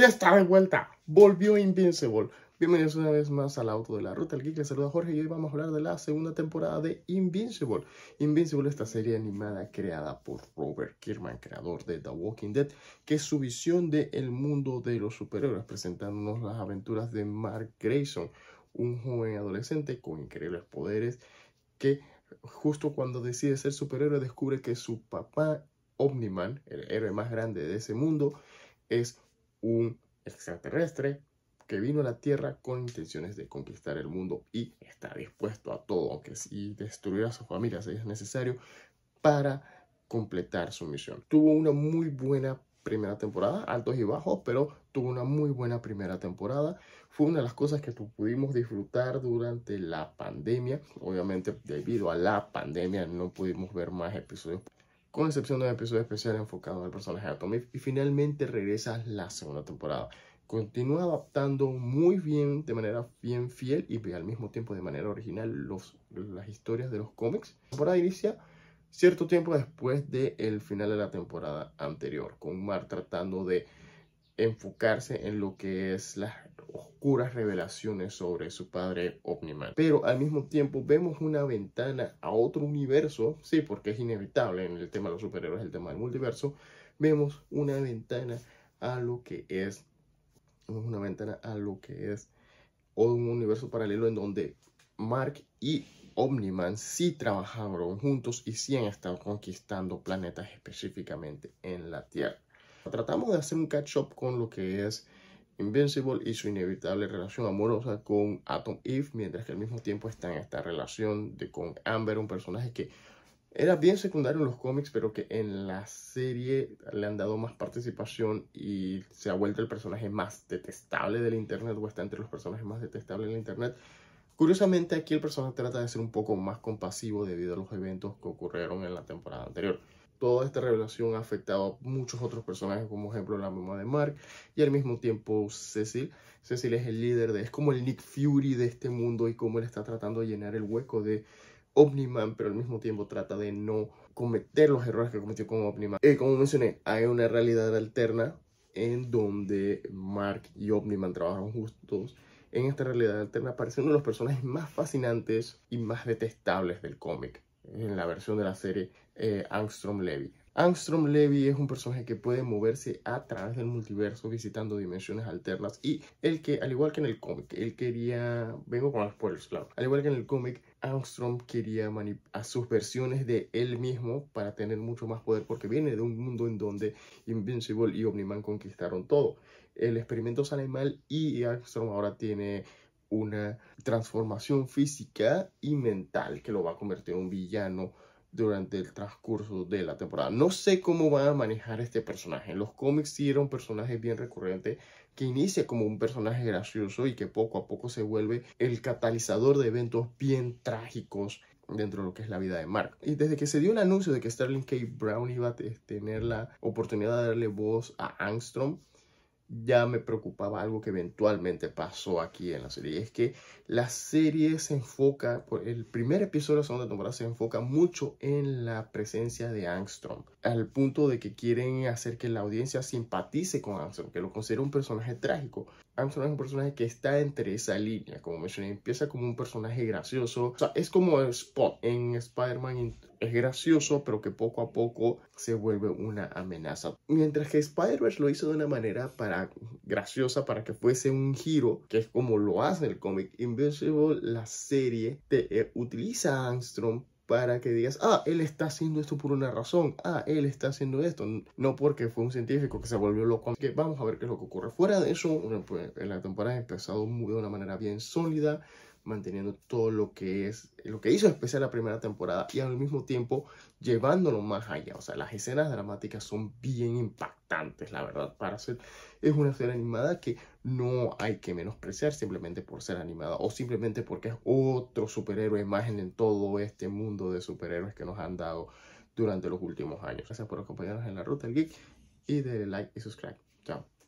Ya está de vuelta, volvió Invincible. Bienvenidos una vez más al auto de la ruta. El Geek les saluda Jorge y hoy vamos a hablar de la segunda temporada de Invincible. Invincible, esta serie animada creada por Robert Kierman, creador de The Walking Dead, que es su visión del el mundo de los superhéroes, presentándonos las aventuras de Mark Grayson, un joven adolescente con increíbles poderes que justo cuando decide ser superhéroe descubre que su papá Omniman, el héroe más grande de ese mundo, es un extraterrestre que vino a la Tierra con intenciones de conquistar el mundo y está dispuesto a todo, aunque si destruir a su familia si es necesario, para completar su misión. Tuvo una muy buena primera temporada, altos y bajos, pero tuvo una muy buena primera temporada. Fue una de las cosas que pudimos disfrutar durante la pandemia. Obviamente, debido a la pandemia, no pudimos ver más episodios con excepción de un episodio especial enfocado al personaje de Atomic Y finalmente regresa la segunda temporada. Continúa adaptando muy bien, de manera bien fiel y al mismo tiempo de manera original las historias de los cómics. La temporada inicia cierto tiempo después del final de la temporada anterior, con Mar tratando de enfocarse en lo que es las oscuras revelaciones sobre su padre Omniman. Pero al mismo tiempo vemos una ventana a otro universo, sí, porque es inevitable en el tema de los superhéroes, el tema del multiverso, vemos una ventana a lo que es, una ventana a lo que es un universo paralelo en donde Mark y Omniman sí trabajaron juntos y sí han estado conquistando planetas específicamente en la Tierra. Tratamos de hacer un catch-up con lo que es Invincible y su inevitable relación amorosa con Atom Eve, mientras que al mismo tiempo está en esta relación de con Amber, un personaje que era bien secundario en los cómics, pero que en la serie le han dado más participación y se ha vuelto el personaje más detestable del Internet, o está entre los personajes más detestables del Internet. Curiosamente, aquí el personaje trata de ser un poco más compasivo debido a los eventos que ocurrieron en la temporada anterior toda esta revelación ha afectado a muchos otros personajes, como ejemplo la mamá de Mark y al mismo tiempo Cecil. Cecil es el líder de, es como el Nick Fury de este mundo y cómo él está tratando de llenar el hueco de Omniman, pero al mismo tiempo trata de no cometer los errores que cometió con Omniman. Eh, como mencioné, hay una realidad alterna en donde Mark y Omniman trabajan juntos. En esta realidad alterna aparecen uno de los personajes más fascinantes y más detestables del cómic. En la versión de la serie eh, Armstrong Levy. Armstrong Levy es un personaje que puede moverse a través del multiverso visitando dimensiones alternas y el que, al igual que en el cómic, él quería, vengo con los spoilers, claro, al igual que en el cómic, Armstrong quería manipular sus versiones de él mismo para tener mucho más poder porque viene de un mundo en donde Invincible y Omniman conquistaron todo. El experimento sale mal y Armstrong ahora tiene una transformación física y mental que lo va a convertir en un villano durante el transcurso de la temporada. No sé cómo van a manejar este personaje. En los cómics sí era un personaje bien recurrente que inicia como un personaje gracioso y que poco a poco se vuelve el catalizador de eventos bien trágicos dentro de lo que es la vida de Mark. Y desde que se dio el anuncio de que Sterling K. Brown iba a tener la oportunidad de darle voz a Armstrong, ya me preocupaba algo que eventualmente pasó aquí en la serie. Y es que la serie se enfoca, el primer episodio de la segunda temporada se enfoca mucho en la presencia de Armstrong, al punto de que quieren hacer que la audiencia simpatice con Armstrong, que lo considera un personaje trágico. Armstrong es un personaje que está entre esa línea, como mencioné, empieza como un personaje gracioso. O sea, es como Spot en Spider-Man, es gracioso, pero que poco a poco se vuelve una amenaza. Mientras que Spider-Verse lo hizo de una manera para graciosa para que fuese un giro, que es como lo hace el cómic invisible la serie te eh, utiliza a Armstrong para que digas, ah, él está haciendo esto por una razón, ah, él está haciendo esto, no porque fue un científico que se volvió loco. que vamos a ver qué es lo que ocurre. Fuera de eso, pues, la temporada ha empezado muy, de una manera bien sólida, manteniendo todo lo que es, lo que hizo especial la primera temporada y al mismo tiempo llevándolo más allá. O sea, las escenas dramáticas son bien impactantes la verdad, para ser. Es una serie animada que no hay que menospreciar simplemente por ser animada o simplemente porque es otro superhéroe imagen en todo este mundo de superhéroes que nos han dado durante los últimos años. Gracias por acompañarnos en la ruta del geek y de like y subscribe. Chao.